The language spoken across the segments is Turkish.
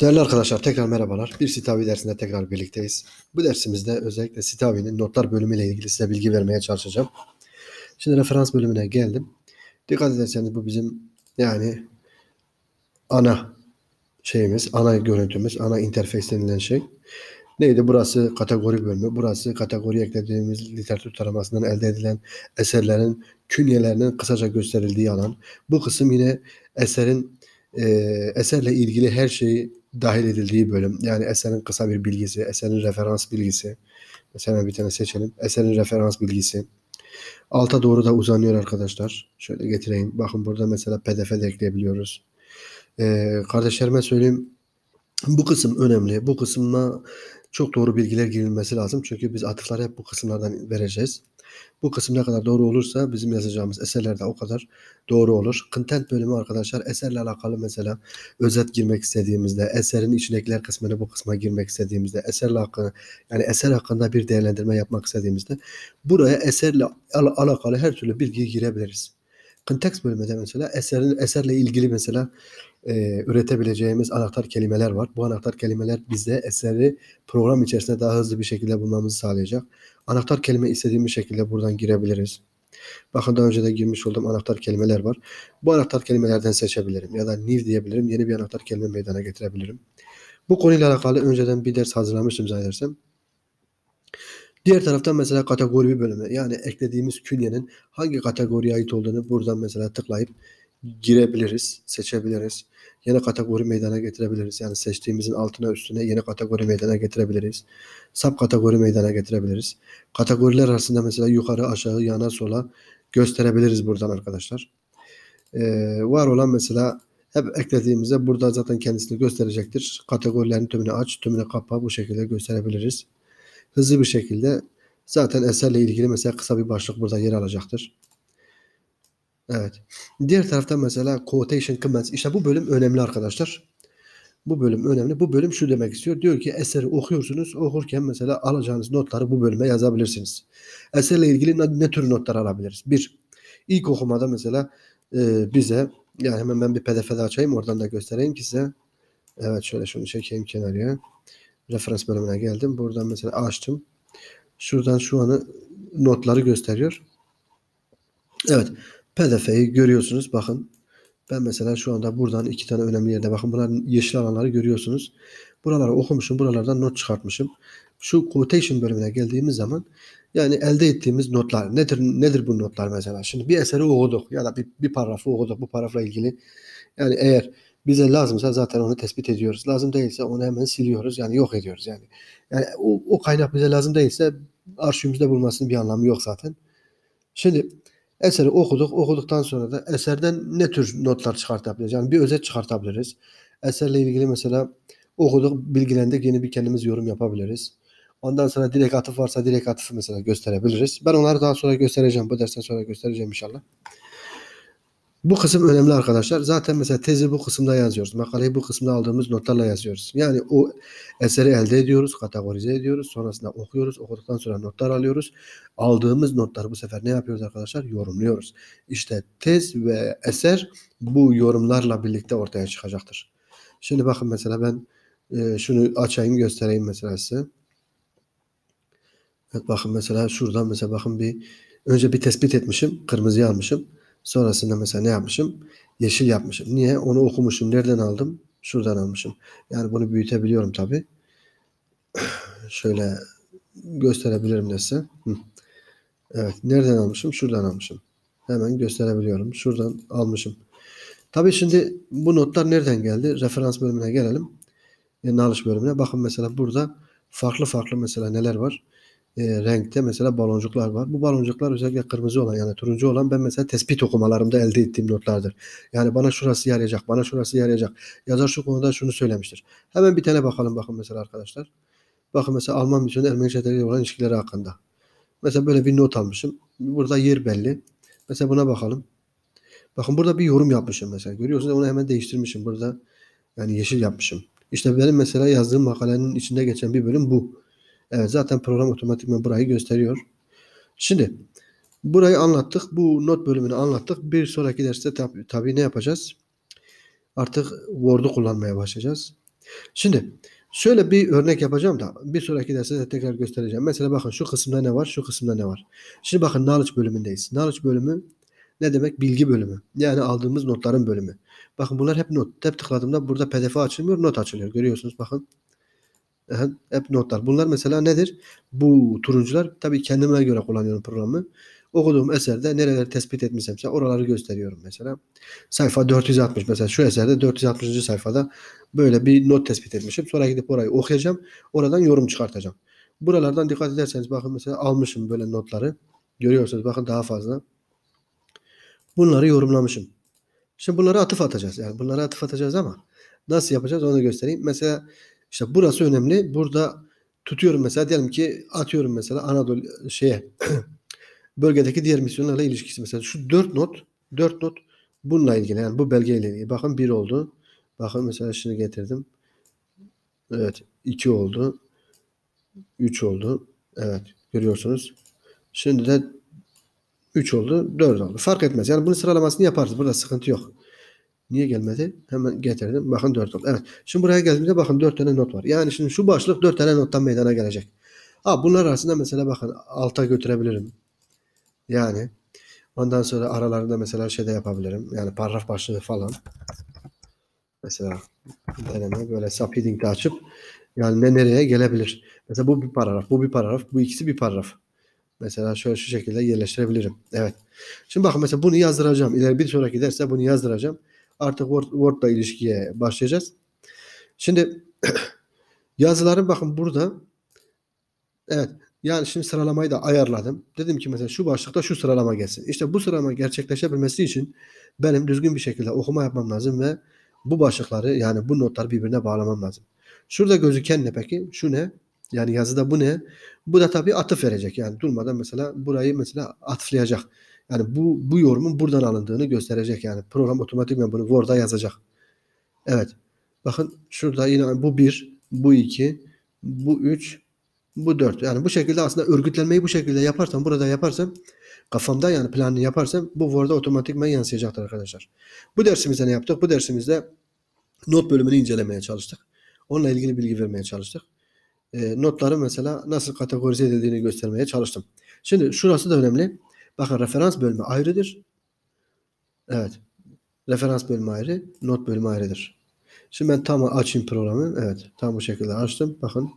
Değerli arkadaşlar tekrar merhabalar. Bir Sitavi dersinde tekrar birlikteyiz. Bu dersimizde özellikle Sitavi'nin notlar bölümüyle ilgili size bilgi vermeye çalışacağım. Şimdi referans bölümüne geldim. Dikkat ederseniz bu bizim yani ana şeyimiz, ana görüntümüz, ana interfeys denilen şey. Neydi? Burası kategori bölümü. Burası kategori eklediğimiz literatür taramasından elde edilen eserlerin künyelerinin kısaca gösterildiği alan. Bu kısım yine eserin e, eserle ilgili her şeyi dahil edildiği bölüm. Yani eserin kısa bir bilgisi, eserin referans bilgisi. Mesela bir tane seçelim. Eserin referans bilgisi. Alta doğru da uzanıyor arkadaşlar. Şöyle getireyim. Bakın burada mesela pdf de ekleyebiliyoruz. Ee, kardeşlerime söyleyeyim. Bu kısım önemli. Bu kısımda çok doğru bilgiler girilmesi lazım. Çünkü biz atıfları hep bu kısımlardan vereceğiz. Bu kısım ne kadar doğru olursa bizim yazacağımız eserler de o kadar doğru olur. Content bölümü arkadaşlar eserle alakalı mesela özet girmek istediğimizde, eserin içindekiler kısmını bu kısma girmek istediğimizde, eserle hakkında yani eser hakkında bir değerlendirme yapmak istediğimizde buraya eserle al- alakalı her türlü bilgiyi girebiliriz. Context bölümünde mesela eserin eserle ilgili mesela e, üretebileceğimiz anahtar kelimeler var. Bu anahtar kelimeler bize eseri program içerisinde daha hızlı bir şekilde bulmamızı sağlayacak. Anahtar kelime istediğimiz şekilde buradan girebiliriz. Bakın daha önce de girmiş olduğum anahtar kelimeler var. Bu anahtar kelimelerden seçebilirim ya da new diyebilirim. Yeni bir anahtar kelime meydana getirebilirim. Bu konuyla alakalı önceden bir ders hazırlamıştım zannedersem. Diğer taraftan mesela kategori bir bölümü yani eklediğimiz künyenin hangi kategoriye ait olduğunu buradan mesela tıklayıp girebiliriz, seçebiliriz. Yeni kategori meydana getirebiliriz. Yani seçtiğimizin altına üstüne yeni kategori meydana getirebiliriz. Sub kategori meydana getirebiliriz. Kategoriler arasında mesela yukarı, aşağı, yana, sola gösterebiliriz buradan arkadaşlar. Ee, var olan mesela hep eklediğimizde burada zaten kendisini gösterecektir. Kategorilerin tümünü aç, tümünü kapa bu şekilde gösterebiliriz. Hızlı bir şekilde zaten eserle ilgili mesela kısa bir başlık burada yer alacaktır. Evet. Diğer tarafta mesela quotation comments. İşte bu bölüm önemli arkadaşlar. Bu bölüm önemli. Bu bölüm şu demek istiyor. Diyor ki eseri okuyorsunuz. Okurken mesela alacağınız notları bu bölüme yazabilirsiniz. Eserle ilgili ne, ne tür notlar alabiliriz? Bir, ilk okumada mesela e, bize yani hemen ben bir pdf'de açayım oradan da göstereyim ki size. Evet şöyle şunu çekeyim kenarıya. Referans bölümüne geldim. Buradan mesela açtım. Şuradan şu anı notları gösteriyor. Evet. PDF'yi görüyorsunuz. Bakın ben mesela şu anda buradan iki tane önemli yerde bakın bunların yeşil alanları görüyorsunuz. Buraları okumuşum. Buralardan not çıkartmışım. Şu quotation bölümüne geldiğimiz zaman yani elde ettiğimiz notlar nedir nedir bu notlar mesela? Şimdi bir eseri okuduk ya da bir, bir paragrafı okuduk bu paragrafla ilgili. Yani eğer bize lazımsa zaten onu tespit ediyoruz. Lazım değilse onu hemen siliyoruz. Yani yok ediyoruz yani. Yani o, o kaynak bize lazım değilse arşivimizde bulmasının bir anlamı yok zaten. Şimdi Eseri okuduk. Okuduktan sonra da eserden ne tür notlar çıkartabiliriz? Yani bir özet çıkartabiliriz. Eserle ilgili mesela okuduk, bilgilendik. Yeni bir kendimiz yorum yapabiliriz. Ondan sonra direkt atıf varsa direkt atıfı mesela gösterebiliriz. Ben onları daha sonra göstereceğim. Bu dersten sonra göstereceğim inşallah. Bu kısım önemli arkadaşlar. Zaten mesela tezi bu kısımda yazıyoruz. Makaleyi bu kısımda aldığımız notlarla yazıyoruz. Yani o eseri elde ediyoruz, kategorize ediyoruz. Sonrasında okuyoruz. Okuduktan sonra notlar alıyoruz. Aldığımız notları bu sefer ne yapıyoruz arkadaşlar? Yorumluyoruz. İşte tez ve eser bu yorumlarla birlikte ortaya çıkacaktır. Şimdi bakın mesela ben e, şunu açayım göstereyim mesela size. Evet bakın mesela şuradan mesela bakın bir önce bir tespit etmişim. Kırmızıya almışım. Sonrasında mesela ne yapmışım? Yeşil yapmışım. Niye? Onu okumuşum. Nereden aldım? Şuradan almışım. Yani bunu büyütebiliyorum tabi. Şöyle gösterebilirim de Evet. Nereden almışım? Şuradan almışım. Hemen gösterebiliyorum. Şuradan almışım. Tabi şimdi bu notlar nereden geldi? Referans bölümüne gelelim. Yani alış bölümüne. Bakın mesela burada farklı farklı mesela neler var? e, renkte mesela baloncuklar var. Bu baloncuklar özellikle kırmızı olan yani turuncu olan ben mesela tespit okumalarımda elde ettiğim notlardır. Yani bana şurası yarayacak, bana şurası yarayacak. Yazar şu konuda şunu söylemiştir. Hemen bir tane bakalım bakın mesela arkadaşlar. Bakın mesela Alman misyonu Ermeni olan ilişkileri hakkında. Mesela böyle bir not almışım. Burada yer belli. Mesela buna bakalım. Bakın burada bir yorum yapmışım mesela. Görüyorsunuz onu hemen değiştirmişim. Burada yani yeşil yapmışım. İşte benim mesela yazdığım makalenin içinde geçen bir bölüm bu. Evet zaten program otomatikman burayı gösteriyor. Şimdi burayı anlattık. Bu not bölümünü anlattık. Bir sonraki derste tabi, tabi ne yapacağız? Artık Word'u kullanmaya başlayacağız. Şimdi şöyle bir örnek yapacağım da bir sonraki derste de tekrar göstereceğim. Mesela bakın şu kısımda ne var? Şu kısımda ne var? Şimdi bakın knowledge bölümündeyiz. Knowledge bölümü ne demek? Bilgi bölümü. Yani aldığımız notların bölümü. Bakın bunlar hep not. Hep tıkladığımda burada pdf açılmıyor, not açılıyor. Görüyorsunuz bakın. App notlar. Bunlar mesela nedir? Bu turuncular tabii kendime göre kullanıyorum programı. Okuduğum eserde nereleri tespit etmişimse oraları gösteriyorum mesela. Sayfa 460 mesela şu eserde 460. sayfada böyle bir not tespit etmişim. Sonra gidip orayı okuyacağım. Oradan yorum çıkartacağım. Buralardan dikkat ederseniz bakın mesela almışım böyle notları. Görüyorsunuz bakın daha fazla. Bunları yorumlamışım. Şimdi bunları atıf atacağız. Yani bunları atıf atacağız ama nasıl yapacağız onu göstereyim. Mesela işte burası önemli. Burada tutuyorum mesela diyelim ki atıyorum mesela Anadolu şeye bölgedeki diğer misyonlarla ilişkisi mesela şu dört not dört not bununla ilgili yani bu belgeyle ilgili. Bakın bir oldu. Bakın mesela şimdi getirdim. Evet iki oldu. üç oldu. Evet görüyorsunuz. Şimdi de 3 oldu, 4 oldu. Fark etmez. Yani bunun sıralamasını yaparız. Burada sıkıntı yok. Niye gelmedi? Hemen getirdim. Bakın 4 not. Evet. Şimdi buraya geldiğimizde bakın 4 tane not var. Yani şimdi şu başlık 4 tane nottan meydana gelecek. Ha, bunlar arasında mesela bakın alta götürebilirim. Yani ondan sonra aralarında mesela şey de yapabilirim. Yani paragraf başlığı falan. Mesela deneme böyle subheading de açıp yani ne nereye gelebilir. Mesela bu bir paragraf, bu bir paragraf, bu ikisi bir paragraf. Mesela şöyle şu şekilde yerleştirebilirim. Evet. Şimdi bakın mesela bunu yazdıracağım. İleri bir sonraki derste bunu yazdıracağım. Artık Word, Word'la ilişkiye başlayacağız. Şimdi yazıların bakın burada evet yani şimdi sıralamayı da ayarladım. Dedim ki mesela şu başlıkta şu sıralama gelsin. İşte bu sıralama gerçekleşebilmesi için benim düzgün bir şekilde okuma yapmam lazım ve bu başlıkları yani bu notları birbirine bağlamam lazım. Şurada gözüken ne peki? Şu ne? Yani yazıda bu ne? Bu da tabii atıf verecek. Yani durmadan mesela burayı mesela atıflayacak. Yani bu bu yorumun buradan alındığını gösterecek yani. Program otomatikman bunu Word'a yazacak. Evet. Bakın şurada yine bu 1, bu 2, bu 3, bu 4. Yani bu şekilde aslında örgütlenmeyi bu şekilde yaparsam, burada yaparsam kafamda yani planını yaparsam bu Word'a otomatikman yansıyacaktır arkadaşlar. Bu dersimizde ne yaptık? Bu dersimizde not bölümünü incelemeye çalıştık. Onunla ilgili bilgi vermeye çalıştık. E, notları mesela nasıl kategorize edildiğini göstermeye çalıştım. Şimdi şurası da önemli. Bakın referans bölümü ayrıdır. Evet. Referans bölümü ayrı, not bölümü ayrıdır. Şimdi ben tam açayım programı. Evet, tam bu şekilde açtım. Bakın.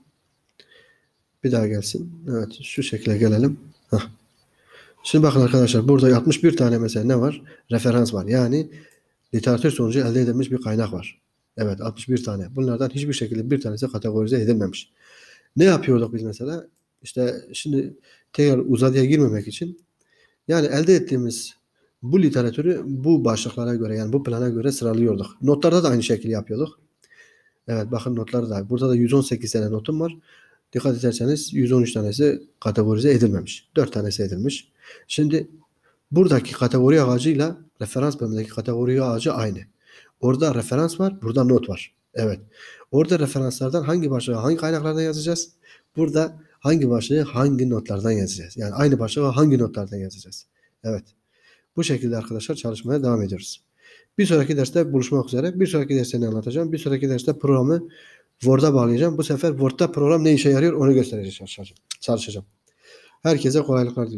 Bir daha gelsin. Evet, şu şekilde gelelim. Heh. Şimdi bakın arkadaşlar burada 61 tane mesela ne var? Referans var. Yani literatür sonucu elde edilmiş bir kaynak var. Evet 61 tane. Bunlardan hiçbir şekilde bir tanesi kategorize edilmemiş. Ne yapıyorduk biz mesela? İşte şimdi tekrar uzadıya girmemek için yani elde ettiğimiz bu literatürü bu başlıklara göre yani bu plana göre sıralıyorduk. Notlarda da aynı şekilde yapıyorduk. Evet bakın notlarda da. Burada da 118 tane notum var. Dikkat ederseniz 113 tanesi kategorize edilmemiş. 4 tanesi edilmiş. Şimdi buradaki kategori ağacıyla referans bölümündeki kategori ağacı aynı. Orada referans var, burada not var. Evet. Orada referanslardan hangi başlığa, hangi kaynaklardan yazacağız? Burada hangi başlığı hangi notlardan yazacağız? Yani aynı başlığı hangi notlardan yazacağız? Evet. Bu şekilde arkadaşlar çalışmaya devam ediyoruz. Bir sonraki derste buluşmak üzere. Bir sonraki derste ne anlatacağım? Bir sonraki derste programı Word'a bağlayacağım. Bu sefer Word'da program ne işe yarıyor onu göstereceğim. Çalışacağım. Herkese kolaylıklar diliyorum.